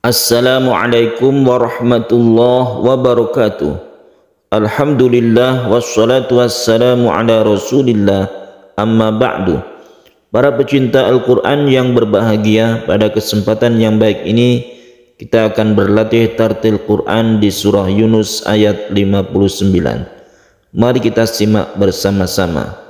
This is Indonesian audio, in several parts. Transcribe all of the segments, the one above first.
Assalamualaikum warahmatullahi wabarakatuh. Alhamdulillah wassalatu wassalamu ala Rasulillah. Amma ba'du. Para pecinta Al-Qur'an yang berbahagia, pada kesempatan yang baik ini kita akan berlatih tartil Qur'an di surah Yunus ayat 59. Mari kita simak bersama-sama.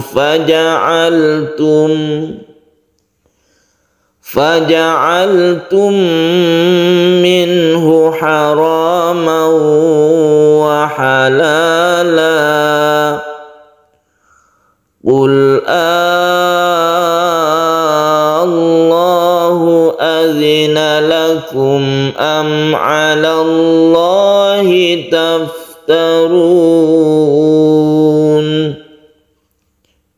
فجعلتم فجعلتم منه حراما وحلالا قل آه الله أذن لكم أم على الله تفترون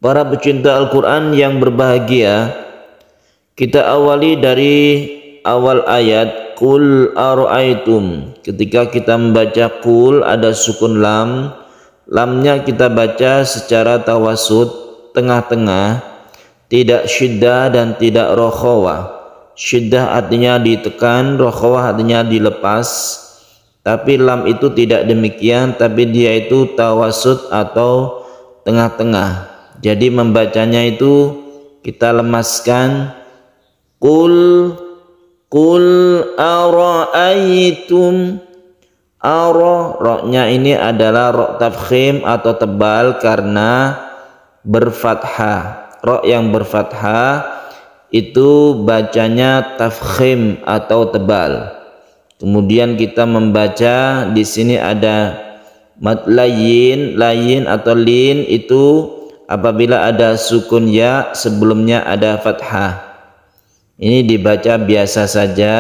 Para pecinta Al-Quran yang berbahagia, kita awali dari awal ayat Kul aru'aitum Ketika kita membaca Kul ada sukun lam Lamnya kita baca secara tawasud Tengah-tengah Tidak syiddah dan tidak rokhawah Syiddah artinya ditekan Rokhawah artinya dilepas Tapi lam itu tidak demikian Tapi dia itu tawasud atau tengah-tengah jadi membacanya itu kita lemaskan kul kul ara'aitum ara roknya ini adalah rok tafkhim atau tebal karena berfathah. Rok yang berfathah itu bacanya tafkhim atau tebal. Kemudian kita membaca di sini ada mat layin, layin atau lin itu apabila ada sukun ya sebelumnya ada fathah ini dibaca biasa saja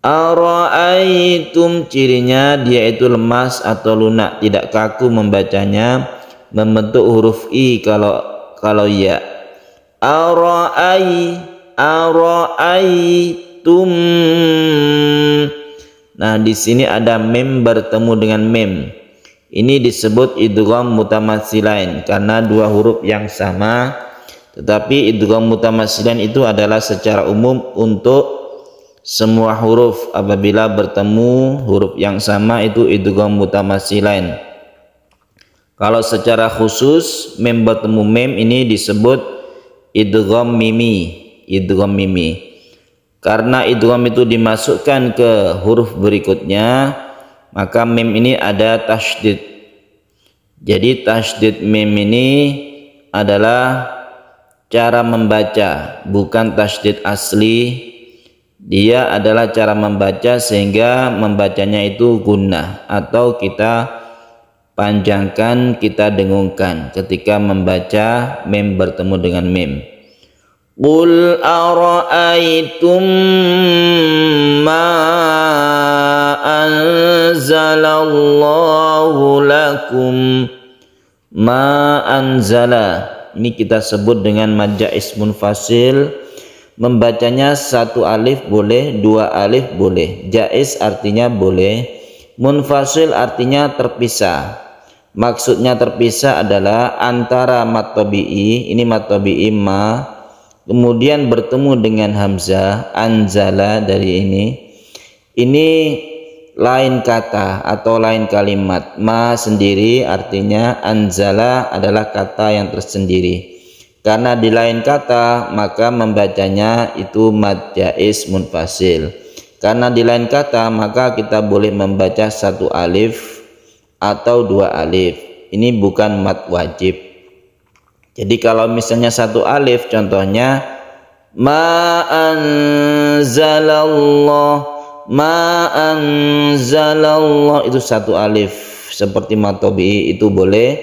Ara'aitum cirinya dia itu lemas atau lunak tidak kaku membacanya membentuk huruf i kalau kalau ya Ara'ai ara'aitum Nah di sini ada mem bertemu dengan mem ini disebut idgham mutamatsilain karena dua huruf yang sama tetapi idgham mutamatsilain itu adalah secara umum untuk semua huruf apabila bertemu huruf yang sama itu idgham mutamatsilain. Kalau secara khusus mem bertemu mem ini disebut idgham mimi, idgham mimi. Karena idgham itu dimasukkan ke huruf berikutnya, maka mim ini ada tasdid jadi tasdid mim ini adalah cara membaca bukan tasdid asli dia adalah cara membaca sehingga membacanya itu guna atau kita panjangkan kita dengungkan ketika membaca mim bertemu dengan mim قل أرأيتم ما أنزل الله lakum ma anzala ini kita sebut dengan majak ismun fasil membacanya satu alif boleh dua alif boleh jais artinya boleh munfasil artinya terpisah maksudnya terpisah adalah antara matobi'i ini matobi'i ma kemudian bertemu dengan Hamzah anzala dari ini ini lain kata atau lain kalimat ma sendiri artinya anzala adalah kata yang tersendiri karena di lain kata maka membacanya itu mad munfasil karena di lain kata maka kita boleh membaca satu alif atau dua alif ini bukan mat wajib jadi kalau misalnya satu alif contohnya ma anzalallah ma anzalallah itu satu alif seperti matobi itu boleh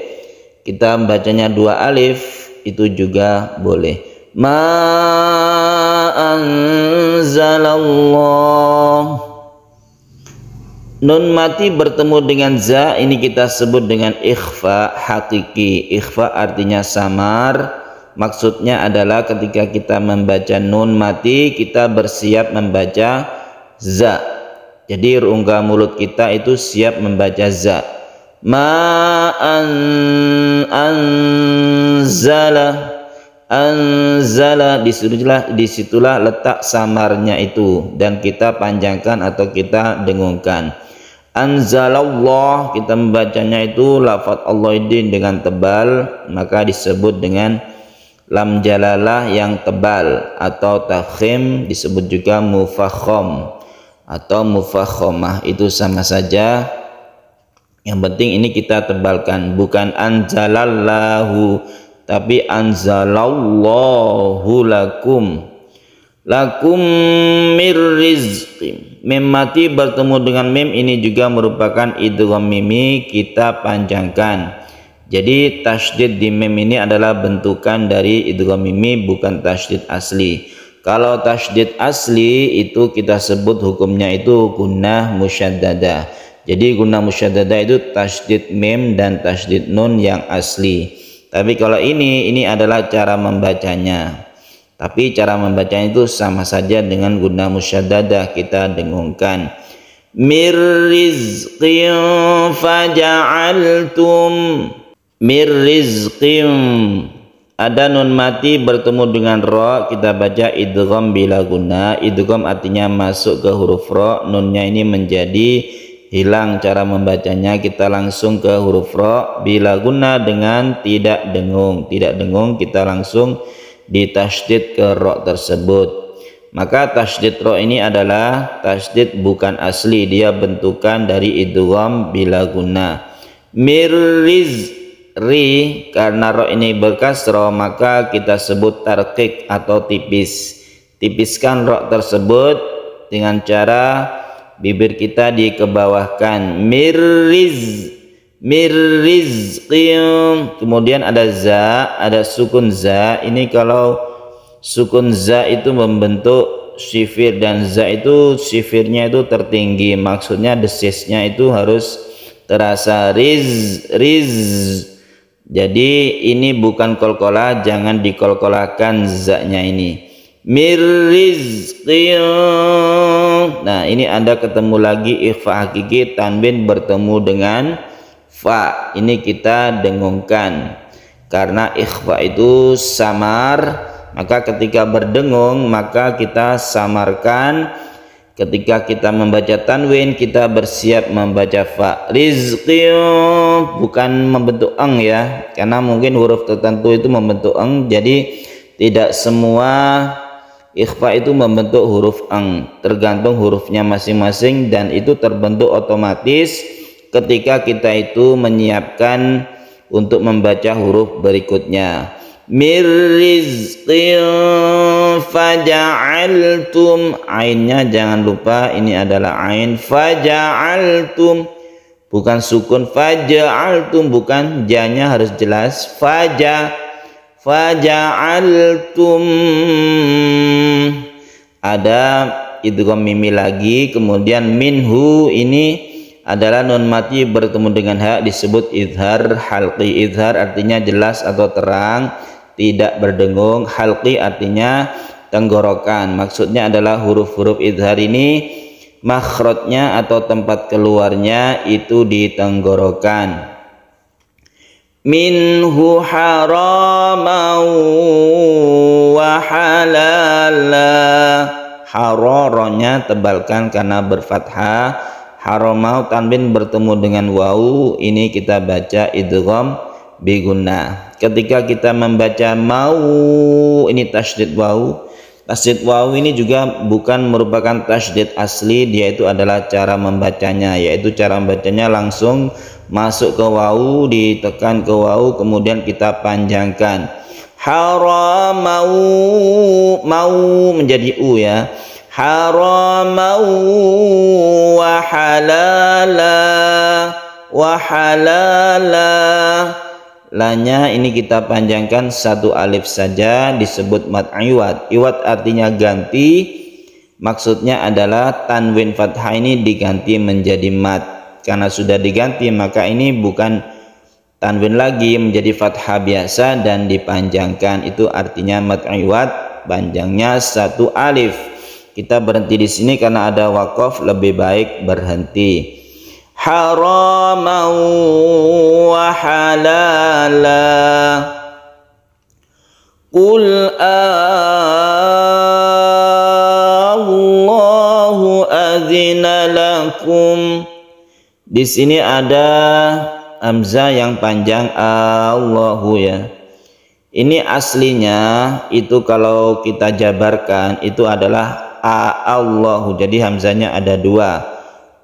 kita bacanya dua alif itu juga boleh ma anzalallah Nun mati bertemu dengan za ini kita sebut dengan ikhfa hakiki. Ikhfa artinya samar. Maksudnya adalah ketika kita membaca nun mati kita bersiap membaca za. Jadi rongga mulut kita itu siap membaca za. Ma an anzala anzala disitulah disitulah letak samarnya itu dan kita panjangkan atau kita dengungkan anzalallah kita membacanya itu lafaz Allah din dengan tebal maka disebut dengan lam jalalah yang tebal atau takhim disebut juga mufakhom atau mufakhomah itu sama saja yang penting ini kita tebalkan bukan anzalallahu tapi anzalallahu lakum lakum mir Mim mati bertemu dengan mim ini juga merupakan idgham mimi kita panjangkan. Jadi tasydid di mim ini adalah bentukan dari idgham mimi bukan tasydid asli. Kalau tasydid asli itu kita sebut hukumnya itu gunnah musyaddadah. Jadi gunnah musyaddadah itu tasydid mim dan tasydid nun yang asli. Tapi kalau ini ini adalah cara membacanya. Tapi cara membacanya itu sama saja dengan guna musyadadah kita dengungkan. Mirrizqin faja'altum mirizqim ada nun mati bertemu dengan ro kita baca idgham bila guna idgham artinya masuk ke huruf ro nunnya ini menjadi hilang cara membacanya kita langsung ke huruf ro bila guna dengan tidak dengung tidak dengung kita langsung ditasydid ke ro tersebut maka tasydid ro ini adalah tasydid bukan asli dia bentukan dari idgham bila guna mirriz ri karena ro ini berkasro maka kita sebut tarkik atau tipis tipiskan ro tersebut dengan cara bibir kita dikebawahkan miriz mirrizqin kemudian ada za ada sukun za ini kalau sukun za itu membentuk sifir dan za itu sifirnya itu tertinggi maksudnya desisnya itu harus terasa riz riz jadi ini bukan kolkola jangan dikolkolakan zaknya ini mirrizqin nah ini anda ketemu lagi ikhfa hakiki tanbin bertemu dengan ikhfa ini kita dengungkan karena ikhfa itu samar maka ketika berdengung maka kita samarkan ketika kita membaca tanwin kita bersiap membaca fa rizqi bukan membentuk eng ya karena mungkin huruf tertentu itu membentuk eng jadi tidak semua ikhfa itu membentuk huruf eng tergantung hurufnya masing-masing dan itu terbentuk otomatis ketika kita itu menyiapkan untuk membaca huruf berikutnya mirrizqin faja'altum ainnya jangan lupa ini adalah ain faja'altum bukan sukun faja'altum bukan janya harus jelas faja faja'altum ada idgham mimi lagi kemudian minhu ini adalah non mati bertemu dengan hak disebut idhar halqi idhar artinya jelas atau terang tidak berdengung halqi artinya tenggorokan maksudnya adalah huruf-huruf idhar ini makhrajnya atau tempat keluarnya itu di tenggorokan minhu haramau wa halala haroronya tebalkan karena berfathah haramau tanwin bertemu dengan wau ini kita baca idgham biguna ketika kita membaca mau ini tasydid wau tasydid wau ini juga bukan merupakan tasydid asli dia itu adalah cara membacanya yaitu cara membacanya langsung masuk ke wau ditekan ke wau kemudian kita panjangkan haramau mau menjadi u ya haraman wa halala wa halala lanya ini kita panjangkan satu alif saja disebut mat iwat iwat artinya ganti maksudnya adalah tanwin fathah ini diganti menjadi mat karena sudah diganti maka ini bukan tanwin lagi menjadi fathah biasa dan dipanjangkan itu artinya mat iwat panjangnya satu alif kita berhenti di sini karena ada wakaf lebih baik berhenti. haramau wa halala. Qul Allahu adzina lakum. Di sini ada hamzah yang panjang Allahu ya. Ini aslinya itu kalau kita jabarkan itu adalah a Allahu jadi hamzanya ada dua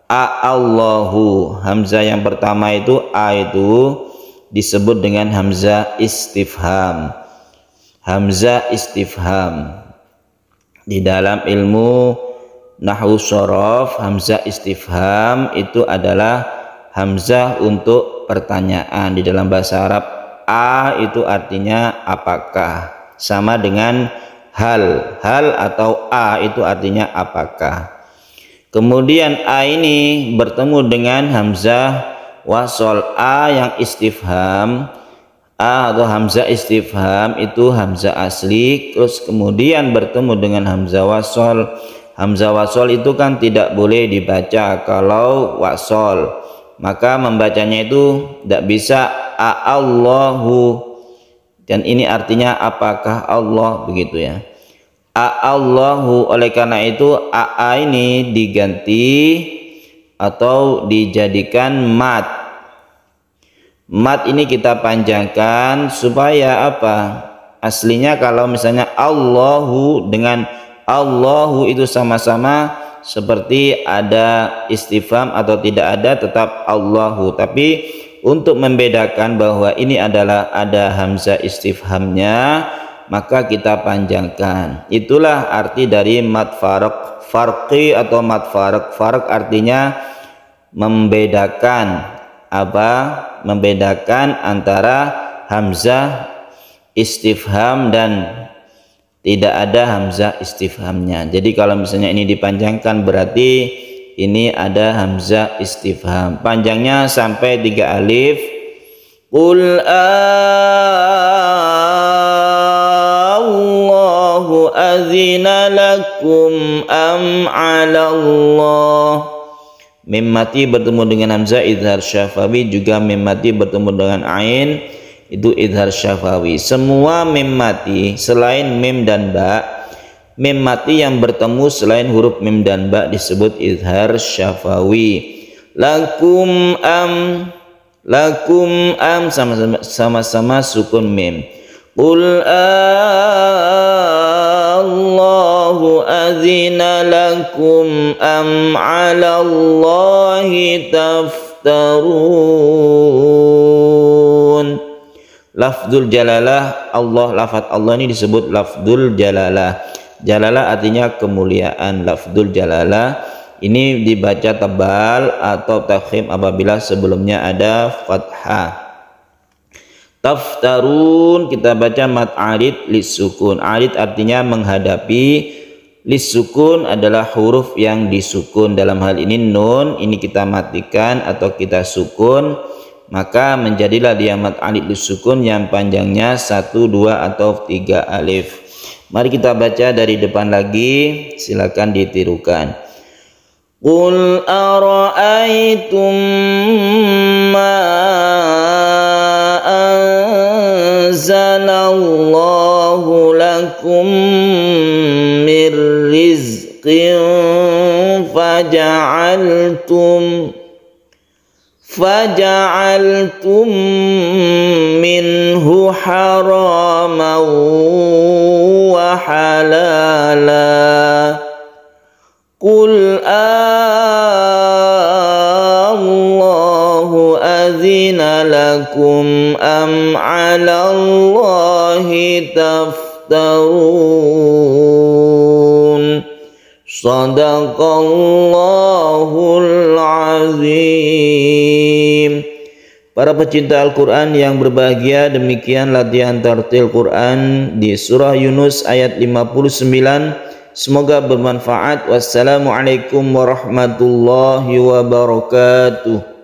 a Allahu hamzah yang pertama itu a itu disebut dengan hamzah istifham hamzah istifham di dalam ilmu nahwu sorof hamzah istifham itu adalah hamzah untuk pertanyaan di dalam bahasa Arab a itu artinya apakah sama dengan hal hal atau a itu artinya apakah kemudian a ini bertemu dengan hamzah wasol a yang istifham a atau hamzah istifham itu hamzah asli terus kemudian bertemu dengan hamzah wasol hamzah wasol itu kan tidak boleh dibaca kalau wasol maka membacanya itu tidak bisa a Allahu dan ini artinya apakah Allah begitu ya Allahu oleh karena itu a, -a ini diganti atau dijadikan mat. Mat ini kita panjangkan supaya apa? Aslinya kalau misalnya Allahu dengan Allahu itu sama-sama seperti ada istifham atau tidak ada tetap Allahu tapi untuk membedakan bahwa ini adalah ada hamzah istifhamnya maka kita panjangkan itulah arti dari mat farq farqi atau mat farq farq artinya membedakan apa membedakan antara hamzah istifham dan tidak ada hamzah istifhamnya. Jadi kalau misalnya ini dipanjangkan berarti ini ada hamzah istifham. Panjangnya sampai tiga alif. Qul الله azina lakum am ala Allah Mim mati bertemu dengan Hamzah Idhar Syafawi juga mim mati bertemu dengan Ain itu Idhar Syafawi semua mim mati selain mim dan ba mim mati yang bertemu selain huruf mim dan ba disebut Idhar Syafawi lakum am lakum am sama-sama sama-sama sukun mim ul lakum am ala Allahi taftarun lafzul jalalah Allah lafat Allah ini disebut lafzul jalalah jalalah artinya kemuliaan lafzul jalalah ini dibaca tebal atau takhim apabila sebelumnya ada fathah taftarun kita baca mat arid lisukun arid artinya menghadapi Lisukun adalah huruf yang disukun dalam hal ini nun ini kita matikan atau kita sukun maka menjadilah diamat alif lisukun yang panjangnya satu dua atau tiga alif. Mari kita baca dari depan lagi silakan ditirukan. Qul ara'aytum ma anzalallahu الله لكم من رزق فجعلتم فجعلتم منه حراما وحلالا قل آه لكم أم على الله تفترون صدق الله Para pecinta Al-Quran yang berbahagia demikian latihan tartil Quran di surah Yunus ayat 59 Semoga bermanfaat Wassalamualaikum warahmatullahi wabarakatuh